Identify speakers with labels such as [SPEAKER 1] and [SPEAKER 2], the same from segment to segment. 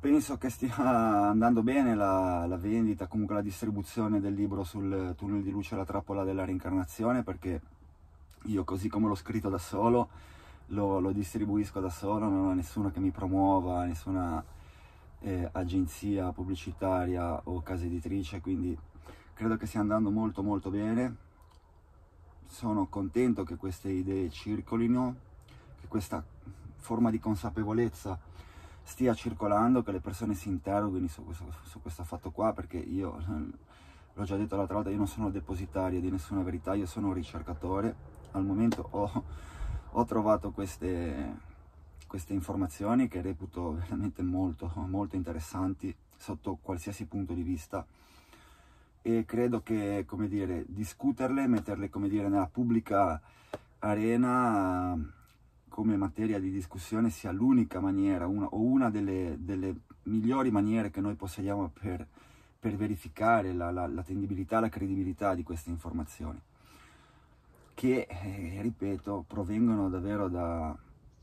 [SPEAKER 1] penso che stia andando bene la, la, vendita, comunque la distribuzione del libro sul tunnel di luce e la trappola della reincarnazione, perché io così come l'ho scritto da solo, lo, lo, distribuisco da solo, non ho nessuno che mi promuova, nessuna eh, agenzia pubblicitaria o casa editrice, quindi credo che stia andando molto molto bene. Sono contento che queste idee circolino, che questa forma di consapevolezza stia circolando, che le persone si interroghino su questo, su questo fatto qua, perché io, l'ho già detto l'altra volta, io non sono depositario di nessuna verità, io sono un ricercatore, al momento ho, ho trovato queste, queste, informazioni che reputo veramente molto, molto interessanti sotto qualsiasi punto di vista e credo che, come dire, discuterle, metterle, come dire, nella pubblica arena come materia di discussione sia l'unica maniera una, o una delle, delle, migliori maniere che noi possediamo per, per verificare l'attendibilità, la, la la credibilità di queste informazioni, che, eh, ripeto, provengono davvero da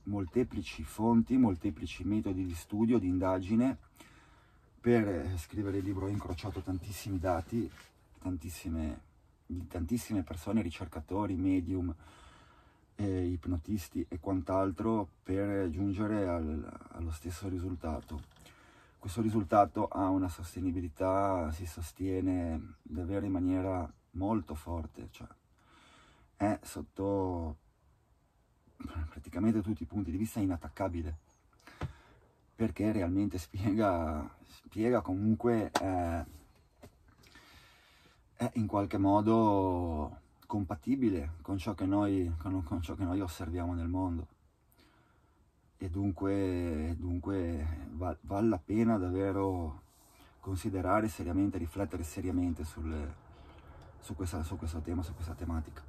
[SPEAKER 1] molteplici fonti, molteplici metodi di studio, di indagine. Per eh, scrivere il libro ho incrociato tantissimi dati, tantissime, di tantissime persone, ricercatori, medium, eh, ipnotisti e quant'altro per giungere al, allo stesso risultato. Questo risultato ha una sostenibilità, si sostiene davvero in maniera molto forte, cioè è sotto praticamente tutti i punti di vista inattaccabile perché realmente spiega, spiega comunque eh, eh, in qualche modo compatibile con ciò, noi, con, con ciò che noi, osserviamo nel mondo. E dunque, dunque vale la pena davvero considerare seriamente, riflettere seriamente sulle, su, questa, su questo tema, su questa tematica.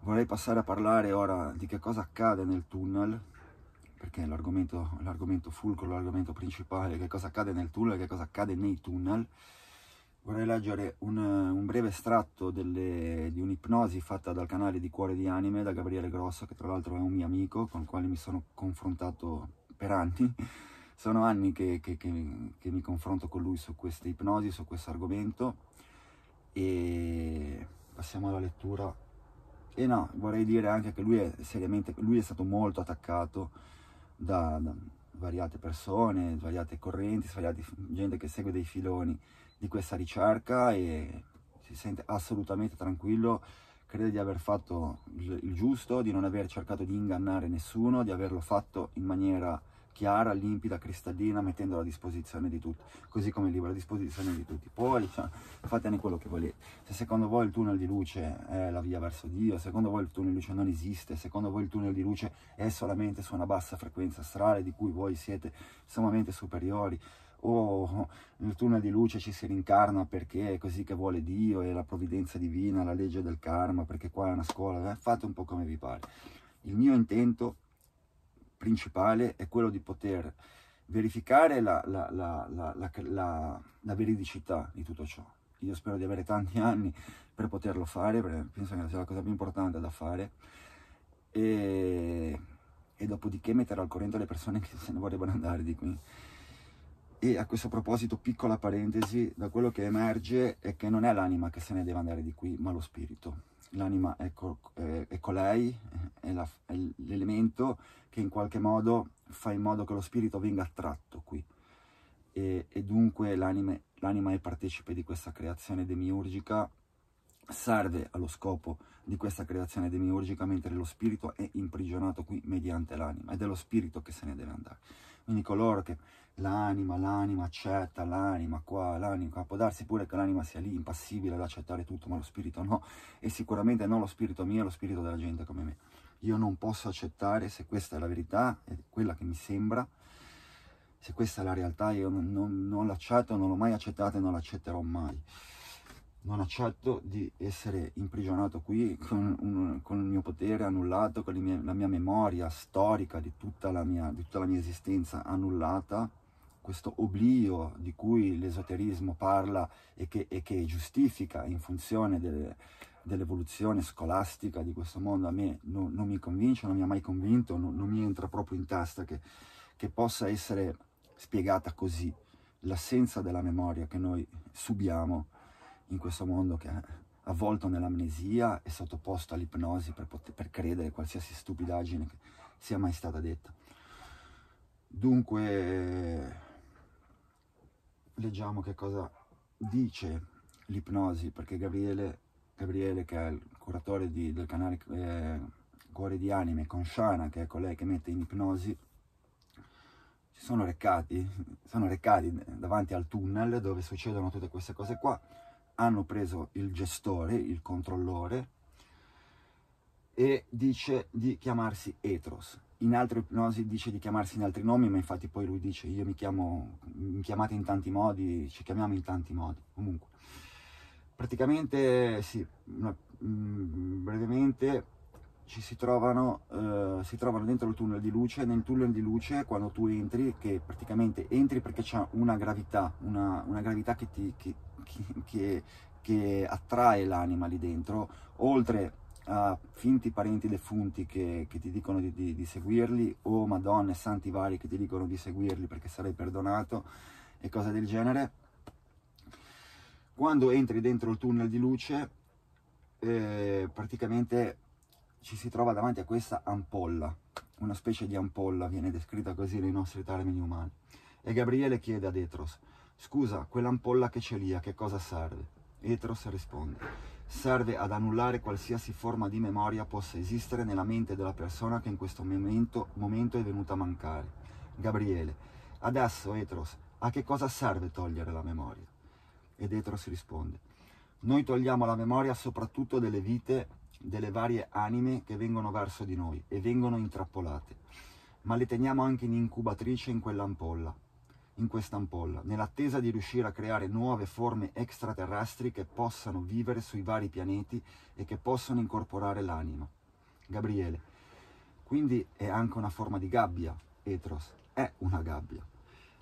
[SPEAKER 1] Vorrei passare a parlare ora di che cosa accade nel tunnel, perché è l'argomento, l'argomento fulcro, l'argomento principale, che cosa accade nel tunnel, che cosa accade nei tunnel vorrei leggere un, un breve estratto delle, di un'ipnosi fatta dal canale di Cuore di Anime da Gabriele Grosso, che tra l'altro è un mio amico con il quale mi sono confrontato per anni. Sono anni che, che, che, che mi confronto con lui su queste ipnosi, su questo argomento. E passiamo alla lettura. E no, vorrei dire anche che lui è seriamente, lui è stato molto attaccato da, da variate persone, svariate correnti, svariate gente che segue dei filoni di questa ricerca e si sente assolutamente tranquillo, crede di aver fatto il giusto, di non aver cercato di ingannare nessuno, di averlo fatto in maniera chiara, limpida, cristallina, mettendola a disposizione di tutti, così come il libro a disposizione di tutti. Poi cioè, fatene quello che volete. Se secondo voi il tunnel di luce è la via verso Dio, secondo voi il tunnel di luce non esiste, secondo voi il tunnel di luce è solamente su una bassa frequenza astrale di cui voi siete sommamente superiori, o oh, nel tunnel di luce ci si rincarna perché è così che vuole Dio, è la provvidenza divina, la legge del karma, perché qua è una scuola, eh? fate un po' come vi pare. Il mio intento principale è quello di poter verificare la, la, la, la, veridicità di tutto ciò. Io spero di avere tanti anni per poterlo fare, perché penso che sia la cosa più importante da fare. E, e dopodiché mettere al corrente le persone che se ne vorrebbero andare di qui. E a questo proposito, piccola parentesi, da quello che emerge è che non è l'anima che se ne deve andare di qui, ma lo spirito. L'anima è, co- è colei, è, la, è l'elemento che in qualche modo fa in modo che lo spirito venga attratto qui. E, e dunque l'anime, l'anima è partecipe di questa creazione demiurgica, serve allo scopo di questa creazione demiurgica, mentre lo spirito è imprigionato qui mediante l'anima, ed è lo spirito che se ne deve andare. Quindi coloro che l'anima, l'anima accetta, l'anima qua, l'anima qua, può darsi pure che l'anima sia lì impassibile ad accettare tutto, ma lo spirito no, e sicuramente non lo spirito mio, lo spirito della gente come me. Io non posso accettare se questa è la verità, è quella che mi sembra, se questa è la realtà, io non, non, non l'accetto, non l'ho mai accettata e non l'accetterò mai non accetto di essere imprigionato qui con, un, con il mio potere annullato, con mie, la mia memoria storica di tutta, mia, di tutta, la mia, esistenza annullata, questo oblio di cui l'esoterismo parla e che, e che giustifica in funzione delle, dell'evoluzione scolastica di questo mondo a me no, non mi convince, non mi ha mai convinto, no, non mi entra proprio in testa che, che possa essere spiegata così l'assenza della memoria che noi subiamo in questo mondo che è avvolto nell'amnesia e sottoposto all'ipnosi per, poter, per credere qualsiasi stupidaggine che sia mai stata detta. Dunque, leggiamo che cosa dice l'ipnosi, perché Gabriele, Gabriele che è il curatore di, del canale eh, Cuore di Anime, con Shana, che è colei che mette in ipnosi, si sono recati, sono recati davanti al tunnel dove succedono tutte queste cose qua hanno preso il gestore, il controllore, e dice di chiamarsi Etros. In altre ipnosi dice di chiamarsi in altri nomi, ma infatti poi lui dice io mi chiamo, mi chiamate in tanti modi, ci chiamiamo in tanti modi, comunque. Praticamente, sì, mm, brevemente, ci si trovano, eh, si trovano dentro il tunnel di luce, nel tunnel di luce quando tu entri, che praticamente entri perché c'è una gravità, una, una gravità che ti, che, che, che attrae l'anima lì dentro, oltre a finti parenti defunti che, che ti dicono di, di, di seguirli, o oh, madonne, santi vari che ti dicono di seguirli perché sarai perdonato e cose del genere. Quando entri dentro il tunnel di luce, eh, praticamente ci si trova davanti a questa ampolla, una specie di ampolla viene descritta così nei nostri termini umani. E Gabriele chiede a Detros, Scusa, quell'ampolla che c'è lì, a che cosa serve? Etros risponde, serve ad annullare qualsiasi forma di memoria possa esistere nella mente della persona che in questo momento, momento è venuta a mancare. Gabriele, adesso Etros, a che cosa serve togliere la memoria? Ed Etros risponde, noi togliamo la memoria soprattutto delle vite delle varie anime che vengono verso di noi e vengono intrappolate, ma le teniamo anche in incubatrice in quell'ampolla, in questa ampolla, nell'attesa di riuscire a creare nuove forme extraterrestri che possano vivere sui vari pianeti e che possano incorporare l'anima. Gabriele, quindi è anche una forma di gabbia, Etros, è una gabbia.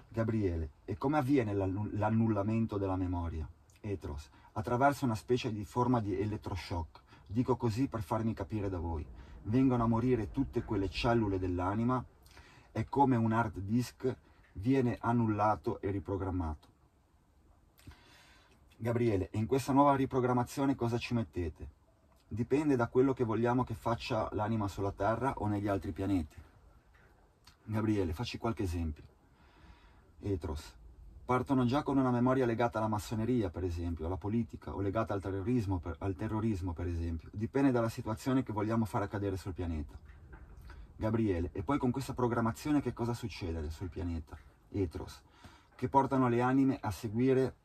[SPEAKER 1] Gabriele, e come avviene l'annullamento della memoria? Etros, attraverso una specie di forma di elettroshock. Dico così per farmi capire da voi. Vengono a morire tutte quelle cellule dell'anima, è come un hard disk viene annullato e riprogrammato. Gabriele, in questa nuova riprogrammazione cosa ci mettete? Dipende da quello che vogliamo che faccia l'anima sulla Terra o negli altri pianeti. Gabriele, facci qualche esempio. Etros, partono già con una memoria legata alla massoneria, per esempio, alla politica o legata al terrorismo, per, al terrorismo, per esempio. Dipende dalla situazione che vogliamo far accadere sul pianeta. Gabriele. E poi con questa programmazione che cosa succede adesso il pianeta? Etros, che portano le anime a seguire,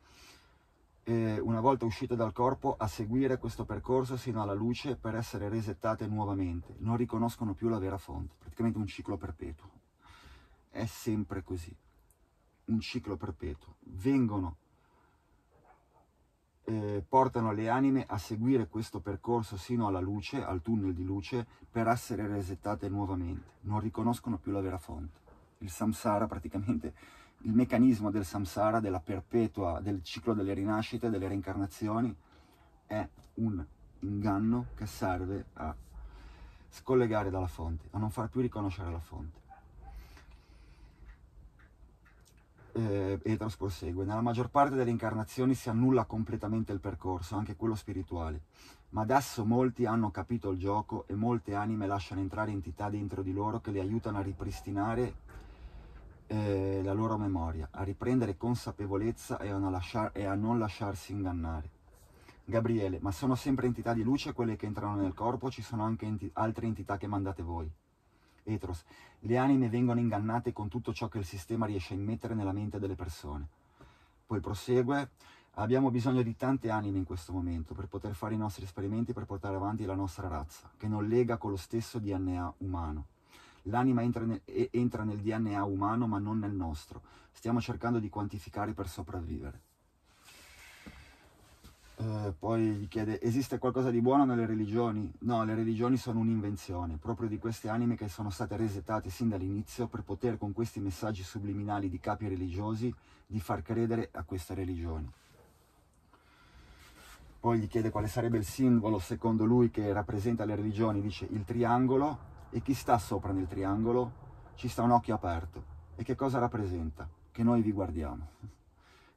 [SPEAKER 1] eh, una volta uscite dal corpo, a seguire questo percorso sino alla luce per essere resettate nuovamente. Non riconoscono più la vera fonte, praticamente un ciclo perpetuo. È sempre così, un ciclo perpetuo. Vengono eh, portano le anime a seguire questo percorso sino alla luce, al tunnel di luce, per essere resettate nuovamente. Non riconoscono più la vera fonte. Il samsara praticamente, il meccanismo del samsara, della perpetua, del ciclo delle rinascite, delle reincarnazioni, è un inganno che serve a scollegare dalla fonte, a non far più riconoscere la fonte. eh, Eteros prosegue, nella maggior parte delle incarnazioni si annulla completamente il percorso, anche quello spirituale, ma adesso molti hanno capito il gioco e molte anime lasciano entrare entità dentro di loro che le aiutano a ripristinare eh, la loro memoria, a riprendere consapevolezza e a, lasciar- e a non lasciarsi ingannare. Gabriele, ma sono sempre entità di luce quelle che entrano nel corpo, ci sono anche enti- altre entità che mandate voi. Etros, le anime vengono ingannate con tutto ciò che il sistema riesce a immettere nella mente delle persone. Poi prosegue, abbiamo bisogno di tante anime in questo momento per poter fare i nostri esperimenti, per portare avanti la nostra razza, che non lega con lo stesso DNA umano. L'anima entra nel, entra nel DNA umano ma non nel nostro. Stiamo cercando di quantificare per sopravvivere. Eh, poi gli chiede, esiste qualcosa di buono nelle religioni? No, le religioni sono un'invenzione, proprio di queste anime che sono state resettate sin dall'inizio per poter con questi messaggi subliminali di capi religiosi di far credere a queste religioni. Poi gli chiede quale sarebbe il simbolo secondo lui che rappresenta le religioni, dice il triangolo e chi sta sopra nel triangolo? Ci sta un occhio aperto. E che cosa rappresenta? Che noi vi guardiamo,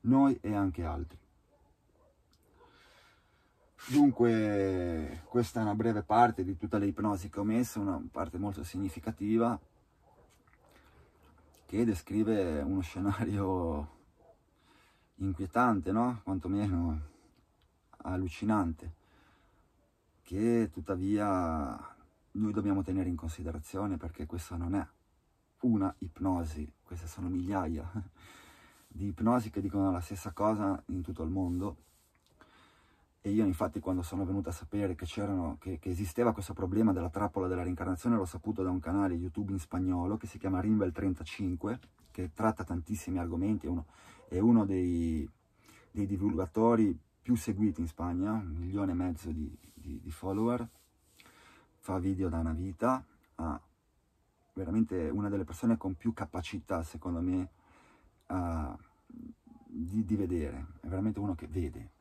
[SPEAKER 1] noi e anche altri. Dunque, questa è una breve parte di tutta l'ipnosi che ho messo, una parte molto significativa che descrive uno scenario inquietante, no? Quantomeno allucinante, che tuttavia noi dobbiamo tenere in considerazione perché questa non è una ipnosi, queste sono migliaia di ipnosi che dicono la stessa cosa in tutto il mondo e io infatti quando sono venuto a sapere che, che, che, esisteva questo problema della trappola della reincarnazione l'ho saputo da un canale YouTube in spagnolo che si chiama Rinvel35 che tratta tantissimi argomenti, è uno, è uno dei, dei, divulgatori più seguiti in Spagna, un milione e mezzo di, di, di follower, fa video da una vita, ha veramente una delle persone con più capacità secondo me a, di, di vedere, è veramente uno che vede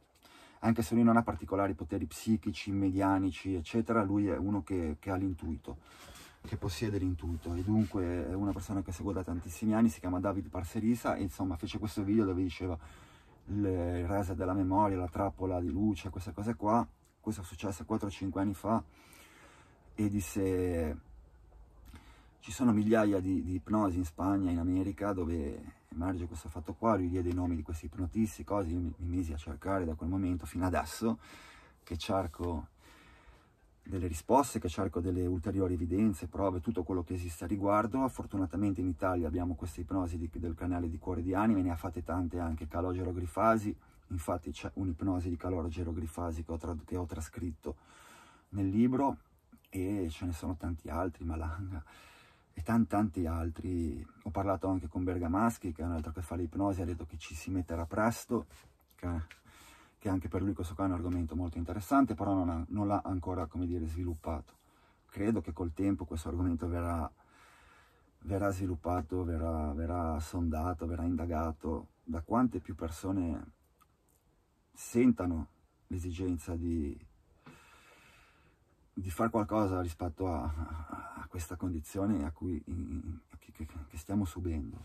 [SPEAKER 1] anche se lui non ha particolari poteri psichici, medianici, eccetera, lui è uno che, che ha l'intuito, che possiede l'intuito e dunque è una persona che seguo da tantissimi anni, si chiama David Parserisa e insomma fece questo video dove diceva il reset della memoria, la trappola di luce, queste cose qua, questo è successo 4-5 anni fa e disse ci sono migliaia di, di ipnosi in Spagna, in America dove emerge questo fatto qua, lui diede i nomi di questi ipnotisti, cose, io mi, mi misi a cercare da quel momento fino adesso, che cerco delle risposte, che cerco delle ulteriori evidenze, prove, tutto quello che esiste a riguardo. Fortunatamente in Italia abbiamo questa ipnosi di, del canale di Cuore di Anime, ne ha fatte tante anche Calogero Grifasi, infatti c'è un'ipnosi di Calogero Grifasi che ho, trad- che ho trascritto nel libro e ce ne sono tanti altri, Malanga e tanti, tanti altri. Ho parlato anche con Bergamaschi, che è un altro che fa l'ipnosi, ha detto che ci si metterà presto, che, che anche per lui questo qua è un argomento molto interessante, però non, ha, non l'ha ancora, come dire, sviluppato. Credo che col tempo questo argomento verrà, verrà sviluppato, verrà, verrà sondato, verrà indagato da quante più persone sentano l'esigenza di, di fare qualcosa rispetto a, questa condizione a cui, in, che, che, che stiamo subendo,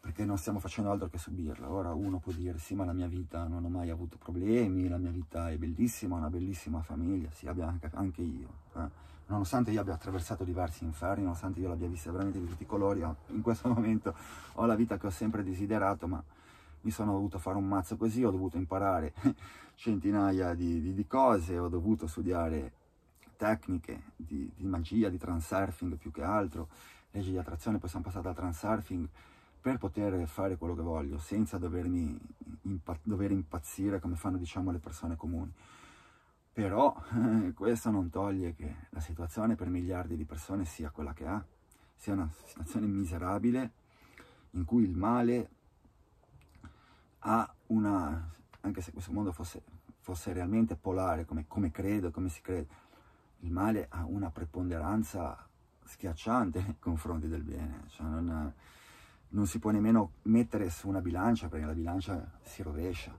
[SPEAKER 1] perché non stiamo facendo altro che subirla. Ora uno può dire sì, ma la mia vita non ho mai avuto problemi, la mia vita è bellissima, ho una bellissima famiglia, sì, anche, anche io. Eh. Nonostante io abbia attraversato diversi inferni, nonostante io l'abbia vista veramente di tutti i colori, in questo momento ho la vita che ho sempre desiderato, ma mi sono dovuto fare un mazzo così, ho dovuto imparare centinaia di, di, di cose, ho dovuto studiare tecniche di, di magia, di transurfing più che altro, leggi di attrazione, poi sono passati al transurfing per poter fare quello che voglio senza dovermi impa dover impazzire come fanno diciamo le persone comuni. Però eh, questo non toglie che la situazione per miliardi di persone sia quella che ha, sia una situazione miserabile in cui il male ha una, anche se questo mondo fosse, fosse realmente polare come, come credo, come si crede, il male ha una preponderanza schiacciante nei confronti del bene, cioè non, non, si può nemmeno mettere su una bilancia perché la bilancia si rovescia.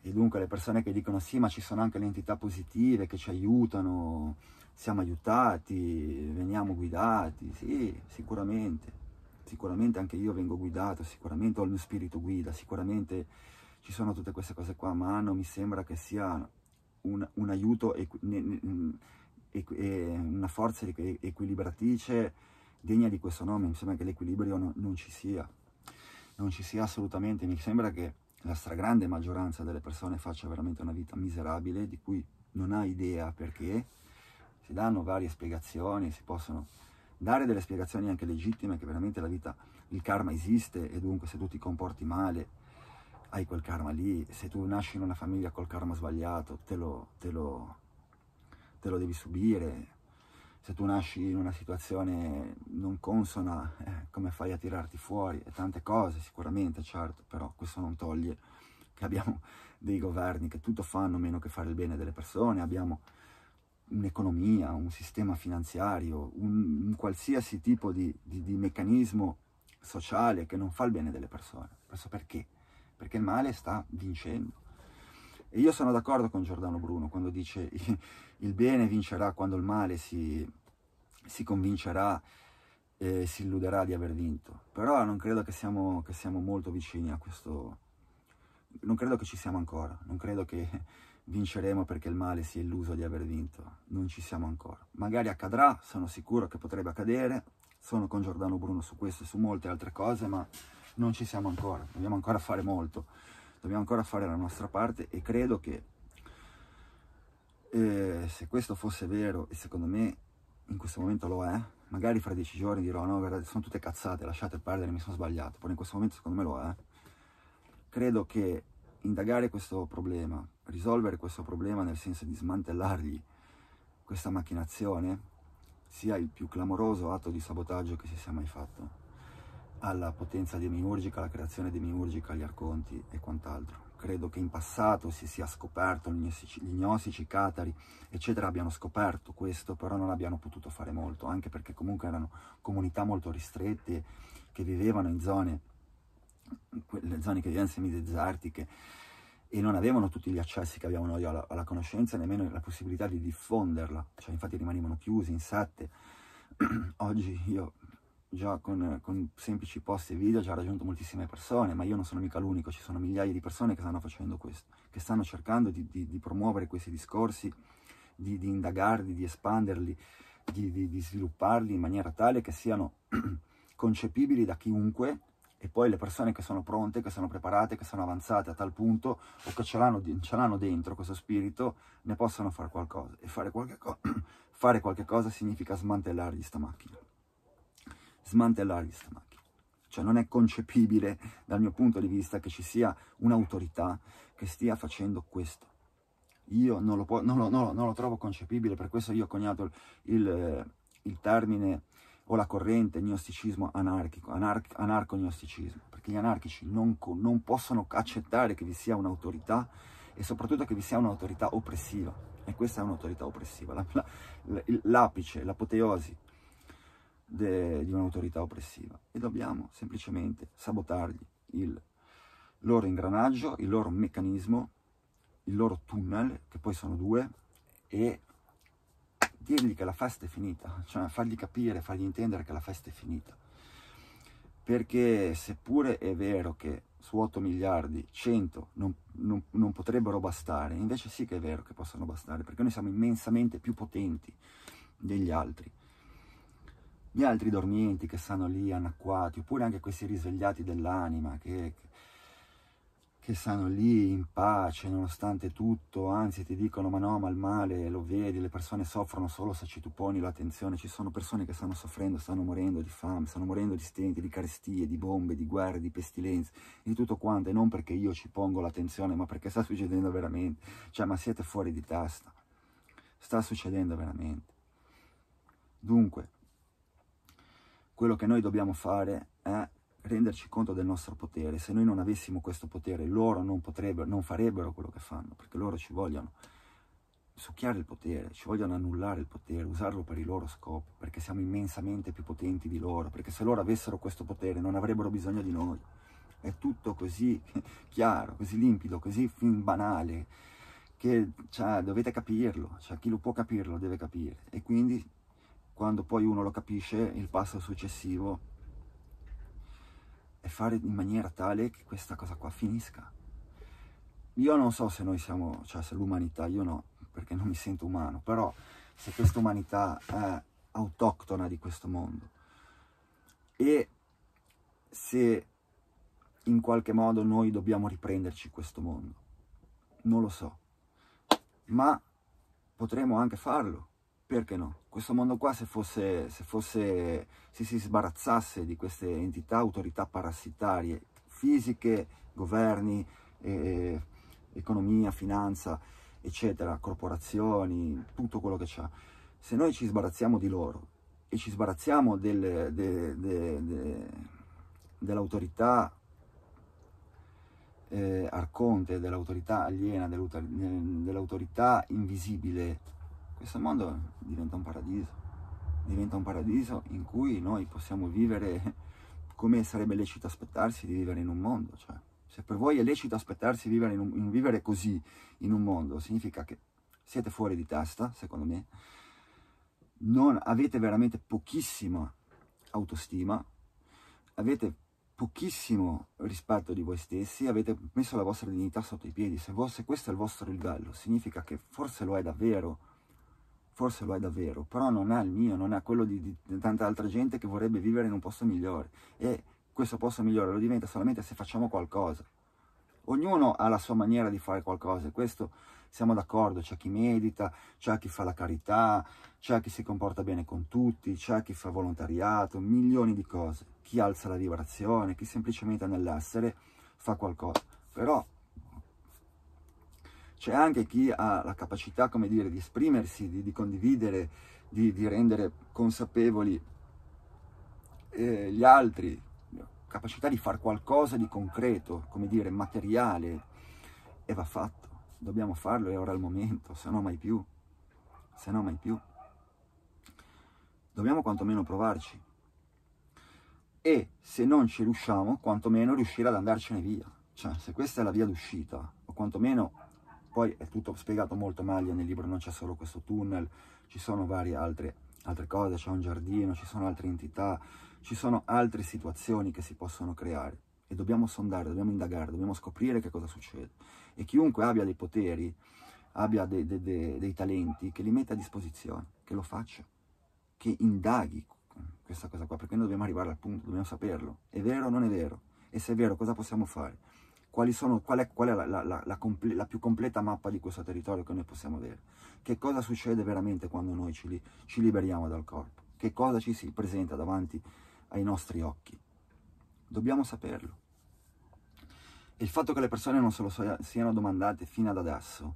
[SPEAKER 1] E dunque le persone che dicono sì ma ci sono anche le entità positive che ci aiutano, siamo aiutati, veniamo guidati, sì sicuramente, sicuramente anche io vengo guidato, sicuramente ho il mio spirito guida, sicuramente ci sono tutte queste cose qua, ma non mi sembra che sia un, un aiuto e, e, mm, e, una forza equilibratrice degna di questo nome, mi sembra che l'equilibrio no, non ci sia, non ci sia assolutamente, mi sembra che la stragrande maggioranza delle persone faccia veramente una vita miserabile di cui non ha idea perché, si danno varie spiegazioni, si possono dare delle spiegazioni anche legittime che veramente la vita, il karma esiste e dunque se tu ti comporti male hai quel karma lì, se tu nasci in una famiglia col karma sbagliato, te lo, te lo, te lo devi subire. Se tu nasci in una situazione non consona, eh, come fai a tirarti fuori? E tante cose sicuramente, certo, però questo non toglie che abbiamo dei governi che tutto fanno meno che fare il bene delle persone, abbiamo un'economia, un sistema finanziario, un, un qualsiasi tipo di, di, di meccanismo sociale che non fa il bene delle persone. Questo perché? perché il male sta vincendo. E io sono d'accordo con Giordano Bruno quando dice il bene vincerà quando il male si, si convincerà e si illuderà di aver vinto. Però non credo che siamo, che siamo molto vicini a questo... Non credo che ci siamo ancora, non credo che vinceremo perché il male si è illuso di aver vinto, non ci siamo ancora. Magari accadrà, sono sicuro che potrebbe accadere, sono con Giordano Bruno su questo e su molte altre cose, ma non ci siamo ancora, dobbiamo ancora fare molto, dobbiamo ancora fare la nostra parte e credo che eh, se questo fosse vero, e secondo me in questo momento lo è, magari fra dieci giorni dirò no, guarda, sono tutte cazzate, lasciate perdere, mi sono sbagliato, però in questo momento secondo me lo è, credo che indagare questo problema, risolvere questo problema nel senso di smantellargli questa macchinazione sia il più clamoroso atto di sabotaggio che si sia mai fatto alla potenza demiurgica, alla creazione demiurgica, agli arconti e quant'altro. Credo che in passato si sia scoperto, gli gnostici, i catari, eccetera, abbiano scoperto questo, però non abbiano potuto fare molto, anche perché comunque erano comunità molto ristrette che vivevano in zone, le zone che vivevano semidesertiche e non avevano tutti gli accessi che abbiamo noi alla, alla conoscenza, nemmeno la possibilità di diffonderla, cioè infatti rimanevano chiusi in sette. Oggi io già con, con semplici post e video già raggiunto moltissime persone, ma io non sono mica l'unico, ci sono migliaia di persone che stanno facendo questo, che stanno cercando di, di, di promuovere questi discorsi, di, di indagarli, di espanderli, di, svilupparli in maniera tale che siano concepibili da chiunque e poi le persone che sono pronte, che sono preparate, che sono avanzate a tal punto o che ce l'hanno, ce l'hanno dentro questo spirito, ne possono fare qualcosa. E fare qualche, co- fare qualche cosa significa smantellare questa macchina smantellare gli stomacchi. Cioè non è concepibile dal mio punto di vista che ci sia un'autorità che stia facendo questo. Io non lo, non lo, non lo, non lo trovo concepibile, per questo io ho coniato il, il, il termine o la corrente gnosticismo anarchico, anar- anarco-gnosticismo, perché gli anarchici non, non possono accettare che vi sia un'autorità e soprattutto che vi sia un'autorità oppressiva. E questa è un'autorità oppressiva. La, la, l'apice, l'apoteosi de, di un'autorità oppressiva e dobbiamo semplicemente sabotargli il loro ingranaggio, il loro meccanismo, il loro tunnel, che poi sono due, e dirgli che la festa è finita, cioè fargli capire, fargli intendere che la festa è finita. Perché seppure è vero che su 8 miliardi 100 non, non, non, potrebbero bastare, invece sì che è vero che possono bastare, perché noi siamo immensamente più potenti degli altri gli altri dormienti che stanno lì anacquati, oppure anche questi risvegliati dell'anima che, che stanno lì in pace nonostante tutto, anzi ti dicono ma no, ma il male lo vedi, le persone soffrono solo se ci tu poni l'attenzione, ci sono persone che stanno soffrendo, stanno morendo di fame, stanno morendo di stenti, di carestie, di bombe, di guerre, di pestilenze, di tutto quanto, e non perché io ci pongo l'attenzione, ma perché sta succedendo veramente, cioè ma siete fuori di tasta, sta succedendo veramente. Dunque, quello che noi dobbiamo fare è renderci conto del nostro potere. Se noi non avessimo questo potere, loro non, potrebbero, non farebbero quello che fanno, perché loro ci vogliono succhiare il potere, ci vogliono annullare il potere, usarlo per i loro scopi, perché siamo immensamente più potenti di loro, perché se loro avessero questo potere non avrebbero bisogno di noi. È tutto così chiaro, così limpido, così banale, che cioè, dovete capirlo, cioè, chi lo può capirlo deve capire. E quindi quando poi uno lo capisce il passo successivo è fare in maniera tale che questa cosa qua finisca io non so se noi siamo cioè se l'umanità io no perché non mi sento umano però se questa umanità è autoctona di questo mondo e se in qualche modo noi dobbiamo riprenderci questo mondo non lo so ma potremo anche farlo perché no? Questo mondo qua se fosse, se fosse, se si sbarazzasse di queste entità, autorità parassitarie, fisiche, governi, eh, economia, finanza, eccetera, corporazioni, tutto quello che c'è, se noi ci sbarazziamo di loro e ci sbarazziamo del, de, de, de, dell'autorità eh, arconte, dell'autorità aliena, dell'autorità invisibile, questo mondo diventa un paradiso, diventa un paradiso in cui noi possiamo vivere come sarebbe lecito aspettarsi di vivere in un mondo, cioè se per voi è lecito aspettarsi di vivere, in un, in vivere così in un mondo, significa che siete fuori di testa, secondo me, non avete veramente pochissima autostima, avete pochissimo rispetto di voi stessi, avete messo la vostra dignità sotto i piedi, se, se questo è il vostro livello, significa che forse lo è davvero, forse lo è davvero, però non è il mio, non è quello di, di tanta altra gente che vorrebbe vivere in un posto migliore. E questo posto migliore lo diventa solamente se facciamo qualcosa. Ognuno ha la sua maniera di fare qualcosa e questo siamo d'accordo, c'è chi medita, c'è chi fa la carità, c'è chi si comporta bene con tutti, c'è chi fa volontariato, milioni di cose, chi alza la vibrazione, chi semplicemente nell'essere fa qualcosa. Però c'è anche chi ha la capacità, come dire, di esprimersi, di, di condividere, di, di, rendere consapevoli eh, gli altri, capacità di fare qualcosa di concreto, come dire, materiale, e va fatto, dobbiamo farlo, è ora il momento, se no mai più, se no mai più. Dobbiamo quantomeno provarci e se non ci riusciamo, quantomeno riuscire ad andarcene via. Cioè, se questa è la via d'uscita, o quantomeno poi è tutto spiegato molto meglio nel libro, non c'è solo questo tunnel, ci sono varie altre, altre cose, c'è un giardino, ci sono altre entità, ci sono altre situazioni che si possono creare e dobbiamo sondare, dobbiamo indagare, dobbiamo scoprire che cosa succede. E chiunque abbia dei poteri, abbia de, de, de, dei talenti, che li metta a disposizione, che lo faccia, che indaghi questa cosa qua, perché noi dobbiamo arrivare al punto, dobbiamo saperlo. È vero o non è vero? E se è vero, cosa possiamo fare? sono, qual è, qual è la, la, la, comple- la, più completa mappa di questo territorio che noi possiamo avere, che cosa succede veramente quando noi ci, li, ci liberiamo dal corpo, che cosa ci si presenta davanti ai nostri occhi. Dobbiamo saperlo. E il fatto che le persone non se lo so- siano domandate fino ad adesso,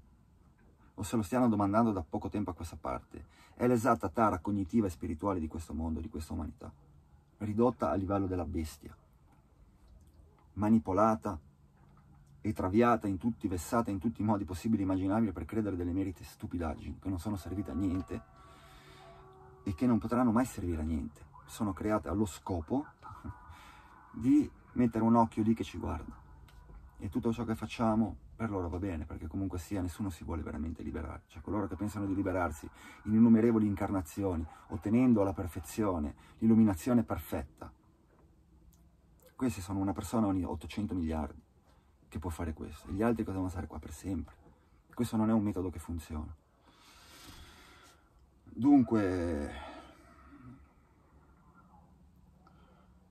[SPEAKER 1] o se lo stiano domandando da poco tempo a questa parte, è l'esatta tara cognitiva e spirituale di questo mondo, di questa umanità, ridotta a livello della bestia, manipolata e traviata in tutti, vessata in tutti i modi possibili e immaginabili per credere delle merite stupidaggini che non sono servite a niente e che non potranno mai servire a niente. Sono create allo scopo di mettere un occhio lì che ci guarda. E tutto ciò che facciamo per loro va bene, perché comunque sia nessuno si vuole veramente liberare. Cioè coloro che pensano di liberarsi in innumerevoli incarnazioni, ottenendo alla perfezione l'illuminazione perfetta, questi sono una persona ogni 800 miliardi che può fare questo, gli altri cosa devono stare qua per sempre. Questo non è un metodo che funziona. Dunque,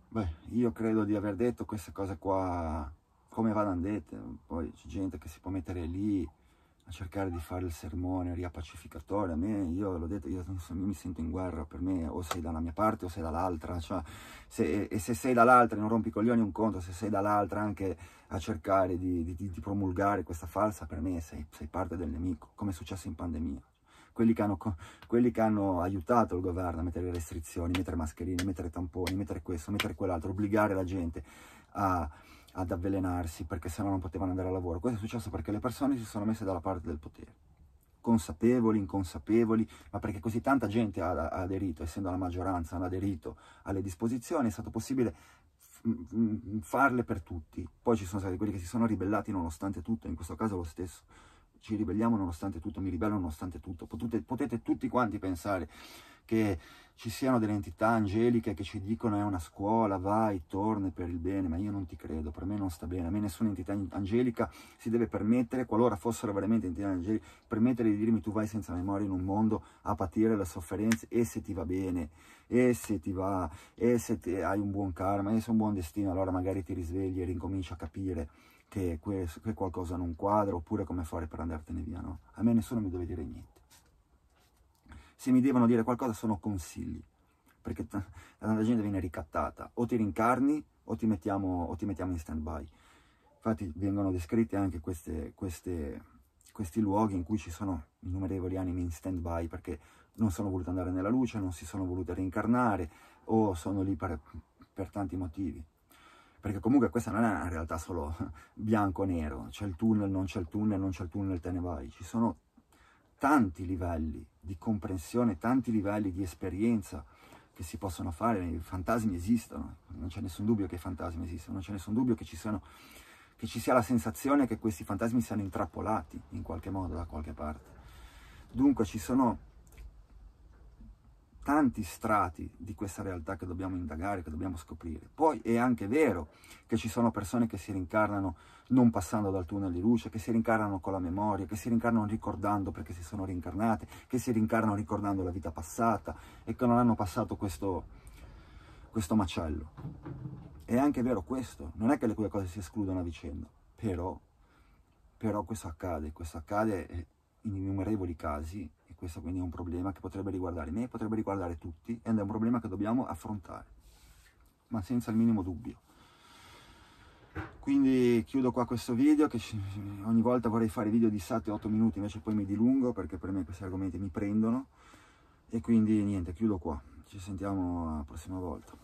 [SPEAKER 1] beh, io credo di aver detto queste cose qua come vanno dette, poi c'è gente che si può mettere lì a cercare di fare il sermone riappacificatore, a me, io l'ho detto, io, so, io mi sento in guerra, per me o sei dalla mia parte o sei dall'altra, cioè, se, e se sei dall'altra non rompi i coglioni un conto, se sei dall'altra anche a cercare di, di, di, promulgare questa falsa, per me sei, sei parte del nemico, come è successo in pandemia. Quelli che, hanno, quelli che, hanno, aiutato il governo a mettere restrizioni, mettere mascherine, mettere tamponi, mettere questo, mettere quell'altro, obbligare la gente a, ad avvelenarsi perché sennò non potevano andare a lavoro. Questo è successo perché le persone si sono messe dalla parte del potere, consapevoli, inconsapevoli, ma perché così tanta gente ha, ha aderito, essendo la maggioranza, hanno aderito alle disposizioni, è stato possibile farle per tutti. Poi ci sono stati quelli che si sono ribellati nonostante tutto, in questo caso lo stesso. Ci ribelliamo nonostante tutto, mi ribello nonostante tutto. Potete, potete tutti quanti pensare che ci siano delle entità angeliche che ci dicono è eh, una scuola, vai, torni per il bene, ma io non ti credo, per me non sta bene, a me nessuna entità angelica si deve permettere, qualora fossero veramente entità angeliche, permettere di dirmi tu vai senza memoria in un mondo a patire la sofferenza e se ti va bene, e se ti va, e se hai un buon karma, e se un buon destino, allora magari ti risvegli e rincominci a capire che, questo, che qualcosa non quadra, oppure come fare per andartene via, no? A me nessuno mi deve dire niente se mi devono dire qualcosa sono consigli, perché t- la gente viene ricattata, o ti rincarni o ti mettiamo, o ti mettiamo in stand-by. Infatti vengono descritti anche queste, queste, questi luoghi in cui ci sono innumerevoli anime in stand-by perché non sono volute andare nella luce, non si sono volute reincarnare o sono lì per, per tanti motivi perché comunque questa non è una realtà solo bianco nero, c'è il tunnel, non c'è il tunnel, non c'è il tunnel, te ne vai, ci sono tanti livelli di comprensione, tanti livelli di esperienza che si possono fare, i fantasmi esistono, non c'è nessun dubbio che i fantasmi esistano, non c'è nessun dubbio che ci, siano, che ci sia la sensazione che questi fantasmi siano intrappolati in qualche modo da qualche parte. Dunque ci sono tanti strati di questa realtà che dobbiamo indagare, che dobbiamo scoprire. Poi è anche vero che ci sono persone che si rincarnano non passando dal tunnel di luce, che si rincarnano con la memoria, che si rincarnano ricordando perché si sono rincarnate, che si rincarnano ricordando la vita passata e che non hanno passato questo, questo macello. È anche vero questo, non è che le due cose si escludano a vicenda, però, però questo accade, questo accade in innumerevoli casi, e questo quindi è un problema che potrebbe riguardare me, potrebbe riguardare tutti, ed è un problema che dobbiamo affrontare, ma senza il minimo dubbio. Quindi chiudo qua questo video, che ogni volta vorrei fare video di 7-8 minuti, invece poi mi dilungo perché per me questi argomenti mi prendono, e quindi niente, chiudo qua, ci sentiamo la prossima volta.